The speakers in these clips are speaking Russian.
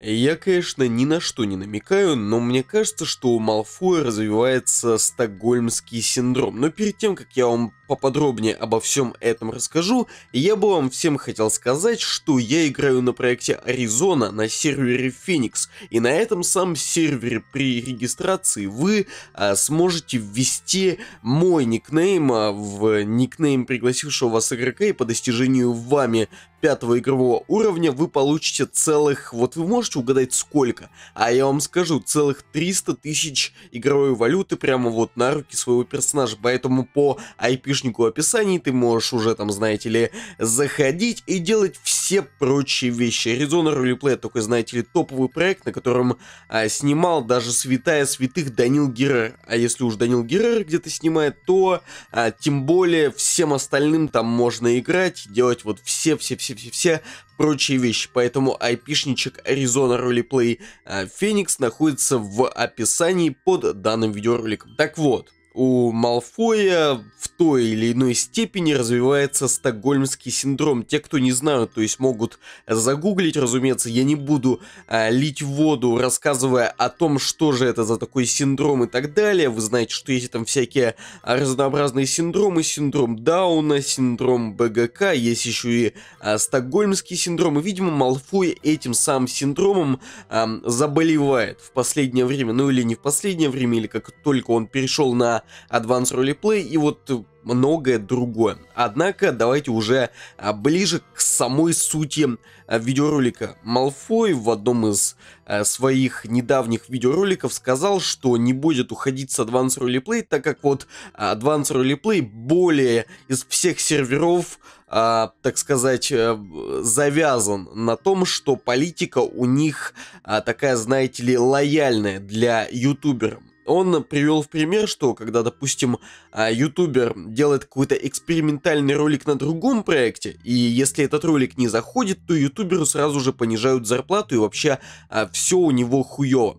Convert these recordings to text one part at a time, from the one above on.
Я, конечно, ни на что не намекаю, но мне кажется, что у Малфоя развивается стокгольмский синдром. Но перед тем, как я вам поподробнее обо всем этом расскажу, я бы вам всем хотел сказать, что я играю на проекте Аризона на сервере Phoenix, и на этом самом сервере при регистрации вы а, сможете ввести мой никнейм а, в никнейм пригласившего вас игрока, и по достижению вами пятого игрового уровня вы получите целых, вот вы можете угадать сколько, а я вам скажу, целых 300 тысяч игровой валюты прямо вот на руки своего персонажа, поэтому по айпишнику описаний ты можешь уже там, знаете ли, заходить и делать все все прочие вещи. Arizona Roleplay, только знаете ли, топовый проект, на котором а, снимал даже святая святых Данил Герер. А если уж Данил Герер где-то снимает, то а, тем более всем остальным там можно играть, делать вот все-все-все-все-все прочие вещи. Поэтому айпишничек Arizona Roleplay Phoenix а, находится в описании под данным видеороликом. Так вот, у Малфоя в той или иной степени развивается стокгольмский синдром. Те, кто не знают, то есть могут загуглить, разумеется, я не буду а, лить воду, рассказывая о том, что же это за такой синдром и так далее. Вы знаете, что есть там всякие разнообразные синдромы, синдром Дауна, синдром БГК, есть еще и а, стокгольмский синдром, и, видимо, Малфой этим самым синдромом а, заболевает в последнее время, ну или не в последнее время, или как только он перешел на Advanced Roleplay и вот многое другое. Однако давайте уже а, ближе к самой сути а, видеоролика. Малфой в одном из а, своих недавних видеороликов сказал, что не будет уходить с Advanced Roleplay, так как вот Advanced Roleplay более из всех серверов так сказать, э, завязан на том, что политика у них такая, знаете ли, лояльная для ютуберов он привел в пример, что когда, допустим, а, ютубер делает какой-то экспериментальный ролик на другом проекте, и если этот ролик не заходит, то ютуберу сразу же понижают зарплату и вообще а, все у него хуево.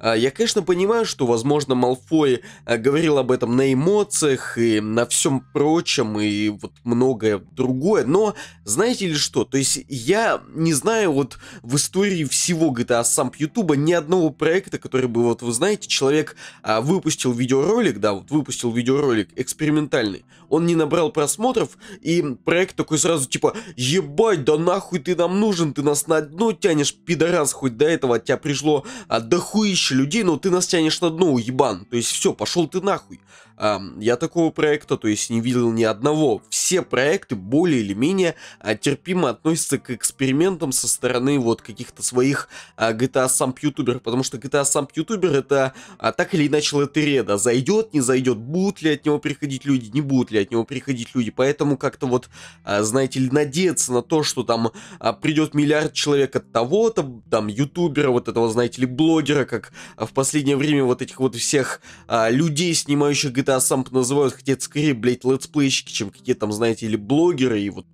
А, я, конечно, понимаю, что, возможно, Малфой э, говорил об этом на эмоциях и на всем прочем, и вот многое другое, но знаете ли что, то есть я не знаю вот в истории всего GTA Samp YouTube ни одного проекта, который бы, вот вы знаете, человек а, выпустил видеоролик, да, вот выпустил видеоролик экспериментальный, он не набрал просмотров, и проект такой сразу типа, ебать, да нахуй ты нам нужен, ты нас на дно тянешь, пидорас, хоть до этого от тебя пришло а, дохуище тысячи людей, но ты нас тянешь на дно, ебан. То есть все, пошел ты нахуй. А, я такого проекта, то есть не видел ни одного все проекты более или менее а, терпимо относятся к экспериментам со стороны вот каких-то своих а, GTA Samp ютуберов, потому что GTA Samp ютубер это а, так или иначе лотерея, да, зайдет, не зайдет, будут ли от него приходить люди, не будут ли от него приходить люди, поэтому как-то вот, а, знаете ли, надеяться на то, что там а, придет миллиард человек от того-то, там, ютубера, вот этого, знаете ли, блогера, как в последнее время вот этих вот всех а, людей, снимающих GTA Samp называют, хотя это скорее, блядь, летсплейщики, чем какие там, знаете, или блогеры, и вот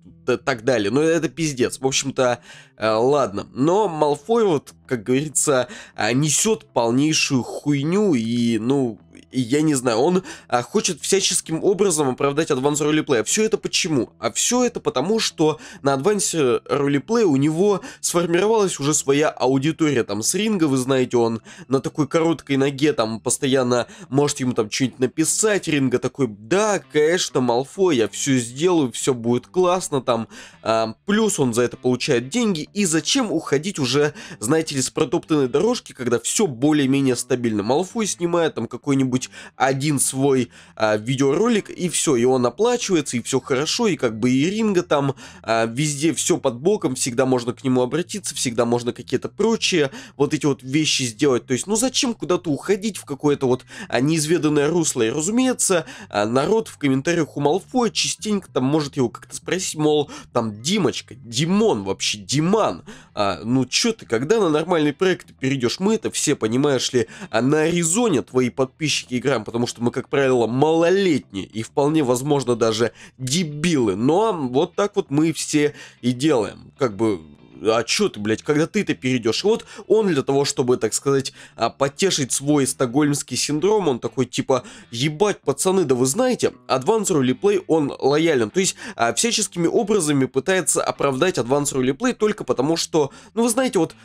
так далее. Но это пиздец. В общем-то, э, ладно. Но Малфой вот, как говорится, э, несет полнейшую хуйню и, ну, и я не знаю, он а, хочет всяческим образом оправдать Advance Roleplay. А все это почему? А все это потому, что на Advance Roleplay у него сформировалась уже своя аудитория, там, с ринга, вы знаете, он на такой короткой ноге, там, постоянно может ему там что-нибудь написать, ринга такой, да, конечно, Малфой, я все сделаю, все будет классно, там, а, плюс он за это получает деньги, и зачем уходить уже, знаете ли, с протоптанной дорожки, когда все более-менее стабильно. Малфой снимает там какой-нибудь какой-нибудь один свой а, видеоролик, и все, и он оплачивается, и все хорошо, и как бы и ринга там, а, везде все под боком, всегда можно к нему обратиться, всегда можно какие-то прочие вот эти вот вещи сделать. То есть, ну зачем куда-то уходить в какое-то вот а, неизведанное русло? И разумеется, а, народ в комментариях у Малфоя частенько там может его как-то спросить, мол, там, Димочка, Димон вообще, Диман, а, ну чё ты, когда на нормальный проект перейдешь? Мы это все, понимаешь ли, а на Аризоне твои подписчики играем, потому что мы, как правило, малолетние и вполне возможно даже дебилы. Но вот так вот мы все и делаем. Как бы а чё ты, блядь, когда ты-то перейдешь? вот он для того, чтобы, так сказать, а, потешить свой стокгольмский синдром, он такой, типа, ебать, пацаны, да вы знаете, Advance Rally Play, он лоялен. То есть, а, всяческими образами пытается оправдать Advance Rally Play только потому, что, ну, вы знаете, вот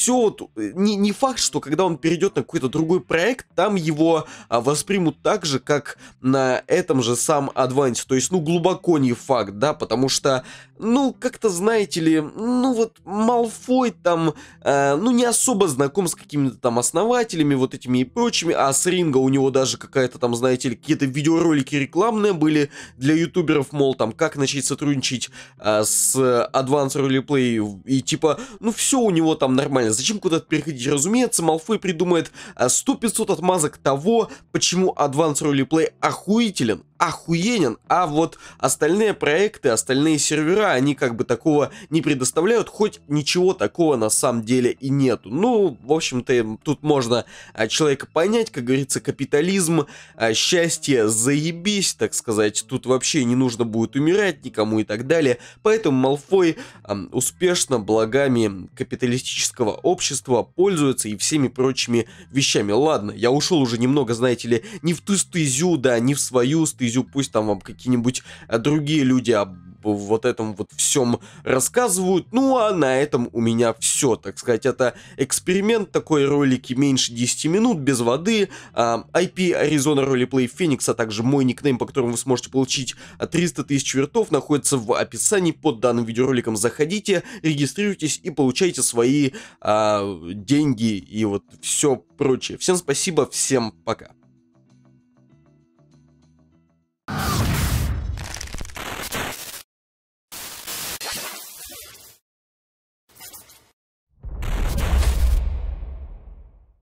все, э, не, не факт, что когда он перейдет на какой-то другой проект, там его а, воспримут так же, как на этом же сам Advance, то есть, ну, глубоко не факт, да, потому что, ну, как-то, знаете ли, ну, вот Малфой там, а, ну, не особо знаком с какими-то там основателями, вот этими и прочими, а с Ринга у него даже какая-то там, знаете ли, какие-то видеоролики рекламные были для ютуберов, мол, там, как начать сотрудничать а, с Advance Roleplay, и типа, ну, все у него там нормально, зачем куда-то переходить? Разумеется, Малфой придумает 100-500 э, отмазок того, почему Advanced Roleplay охуителен охуенен, а вот остальные проекты, остальные сервера, они как бы такого не предоставляют, хоть ничего такого на самом деле и нету. Ну, в общем-то, тут можно а, человека понять, как говорится, капитализм, а, счастье, заебись, так сказать, тут вообще не нужно будет умирать никому и так далее, поэтому Малфой успешно благами капиталистического общества пользуется и всеми прочими вещами. Ладно, я ушел уже немного, знаете ли, не в ту стезю, да, не в свою стезю, Резю, пусть там вам какие-нибудь э, другие люди об вот этом вот всем рассказывают. Ну а на этом у меня все, так сказать. Это эксперимент, такой ролики меньше 10 минут, без воды. IP а, Arizona Roleplay Phoenix, а также мой никнейм, по которому вы сможете получить 300 а, тысяч вертов, находится в описании под данным видеороликом. Заходите, регистрируйтесь и получайте свои а, деньги и вот все прочее. Всем спасибо, всем пока.